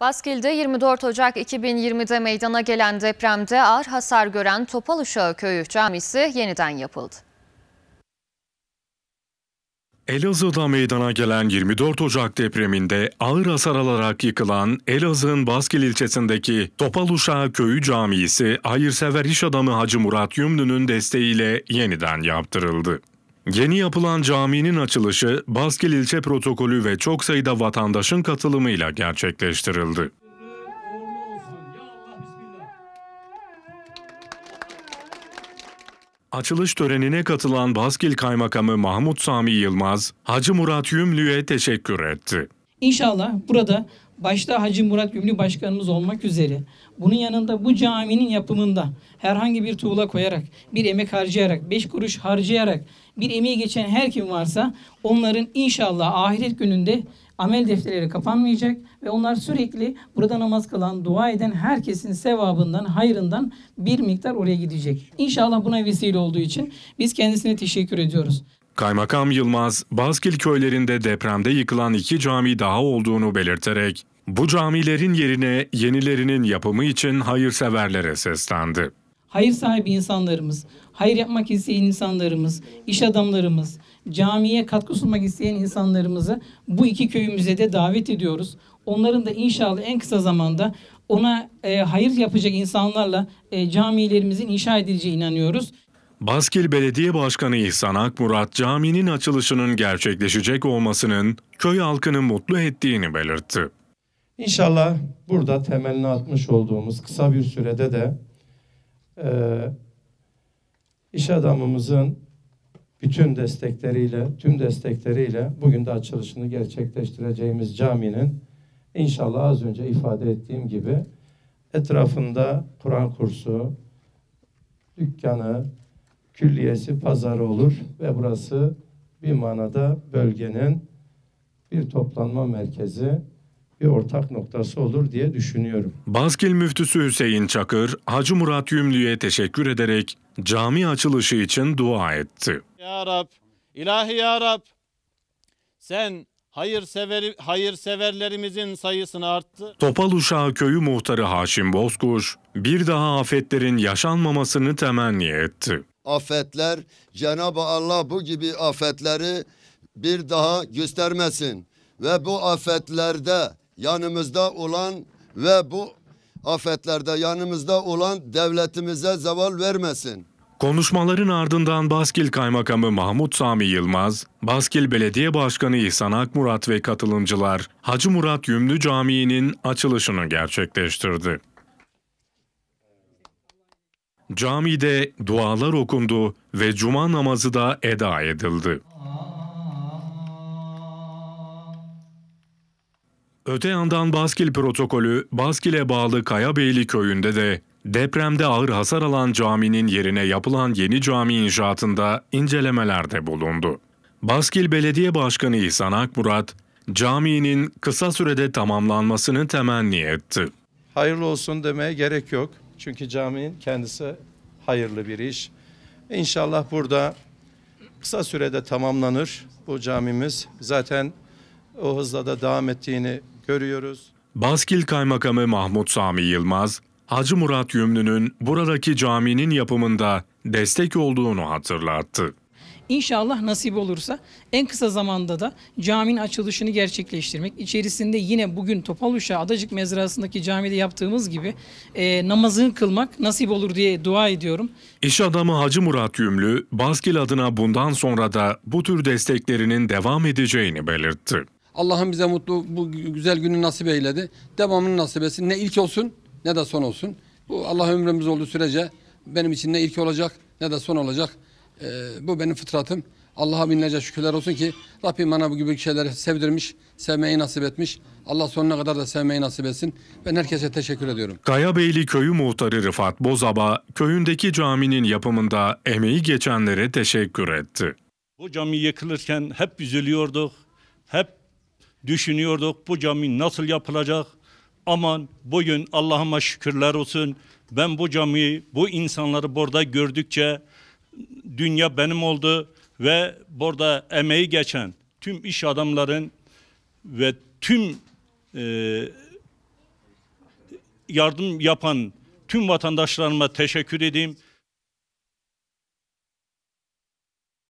Baskil'de 24 Ocak 2020'de meydana gelen depremde ağır hasar gören Topal Uşağı Köyü camisi yeniden yapıldı. Elazığ'da meydana gelen 24 Ocak depreminde ağır hasar alarak yıkılan Elazığ'ın Baskil ilçesindeki Topal Uşağı Köyü Camii hayırsever iş adamı Hacı Murat Yümlü'nün desteğiyle yeniden yaptırıldı. Yeni yapılan caminin açılışı Baskil ilçe protokolü ve çok sayıda vatandaşın katılımıyla gerçekleştirildi. Açılış törenine katılan Baskil Kaymakamı Mahmut Sami Yılmaz, Hacı Murat Yümlü'ye teşekkür etti. İnşallah burada başta Hacı Murat Gümrük Başkanımız olmak üzere bunun yanında bu caminin yapımında herhangi bir tuğla koyarak, bir emek harcayarak, beş kuruş harcayarak bir emeği geçen her kim varsa onların inşallah ahiret gününde amel defterleri kapanmayacak ve onlar sürekli burada namaz kılan, dua eden herkesin sevabından, hayrından bir miktar oraya gidecek. İnşallah buna vesile olduğu için biz kendisine teşekkür ediyoruz. Kaymakam Yılmaz, Bazkil köylerinde depremde yıkılan iki cami daha olduğunu belirterek, bu camilerin yerine yenilerinin yapımı için hayırseverlere seslendi. Hayır sahibi insanlarımız, hayır yapmak isteyen insanlarımız, iş adamlarımız, camiye katkı sunmak isteyen insanlarımızı bu iki köyümüze de davet ediyoruz. Onların da inşallah en kısa zamanda ona e, hayır yapacak insanlarla e, camilerimizin inşa edileceği inanıyoruz. Baskil Belediye Başkanı İhsan Akmurat caminin açılışının gerçekleşecek olmasının köy halkını mutlu ettiğini belirtti. İnşallah burada temelini atmış olduğumuz kısa bir sürede de e, iş adamımızın bütün destekleriyle, tüm destekleriyle bugün de açılışını gerçekleştireceğimiz caminin inşallah az önce ifade ettiğim gibi etrafında Kur'an kursu, dükkanı, külliyesi pazarı olur ve burası bir manada bölgenin bir toplanma merkezi bir ortak noktası olur diye düşünüyorum. Baskil müftüsü Hüseyin Çakır, Hacı Murat Yümlü'ye teşekkür ederek cami açılışı için dua etti. Ya Rab, ilahi Ya Rab, sen hayırsever, hayırseverlerimizin sayısını arttı. Topal Uşağı Köyü Muhtarı Haşim Bozkuş, bir daha afetlerin yaşanmamasını temenni etti afetler Cenab-ı Allah bu gibi afetleri bir daha göstermesin ve bu afetlerde yanımızda olan ve bu afetlerde yanımızda olan devletimize zeval vermesin. Konuşmaların ardından Baskil Kaymakamı Mahmut Sami Yılmaz, Baskil Belediye Başkanı İhsan Akmurat ve katılımcılar Hacı Murat Yümlü Camii'nin açılışını gerçekleştirdi. Camide dualar okundu ve cuma namazı da eda edildi. Öte yandan Baskil protokolü, Baskil'e bağlı Kayabeyli köyünde de depremde ağır hasar alan caminin yerine yapılan yeni cami inşaatında incelemelerde bulundu. Baskil Belediye Başkanı İhsan Akmurat, caminin kısa sürede tamamlanmasını temenni etti. Hayırlı olsun demeye gerek yok. Çünkü caminin kendisi hayırlı bir iş. İnşallah burada kısa sürede tamamlanır bu camimiz. Zaten o hızla da devam ettiğini görüyoruz. Baskil Kaymakamı Mahmut Sami Yılmaz, Hacı Murat Yümlü'nün buradaki caminin yapımında destek olduğunu hatırlattı. İnşallah nasip olursa en kısa zamanda da caminin açılışını gerçekleştirmek, içerisinde yine bugün Topal Uşağı Adacık Mezrası'ndaki camide yaptığımız gibi e, namazını kılmak nasip olur diye dua ediyorum. İş adamı Hacı Murat Yümlü, Baskil adına bundan sonra da bu tür desteklerinin devam edeceğini belirtti. Allah'ım bize mutlu bu güzel günü nasip eyledi. Devamını nasip etsin. Ne ilk olsun ne de son olsun. Bu Allah ömrümüz olduğu sürece benim için ne ilk olacak ne de son olacak. Ee, bu benim fıtratım. Allah'a binlerce şükürler olsun ki Rabbim bana bu gibi şeyleri sevdirmiş, sevmeyi nasip etmiş. Allah sonuna kadar da sevmeyi nasip etsin. Ben herkese teşekkür ediyorum. Kayabeyli Köyü Muhtarı Rıfat Bozaba, köyündeki caminin yapımında emeği geçenlere teşekkür etti. Bu cami yıkılırken hep üzülüyorduk, hep düşünüyorduk bu cami nasıl yapılacak. Aman bugün Allah'ıma şükürler olsun ben bu camiyi, bu insanları burada gördükçe dünya benim oldu ve burada emeği geçen tüm iş adamların ve tüm e, yardım yapan tüm vatandaşlarıma teşekkür edeyim.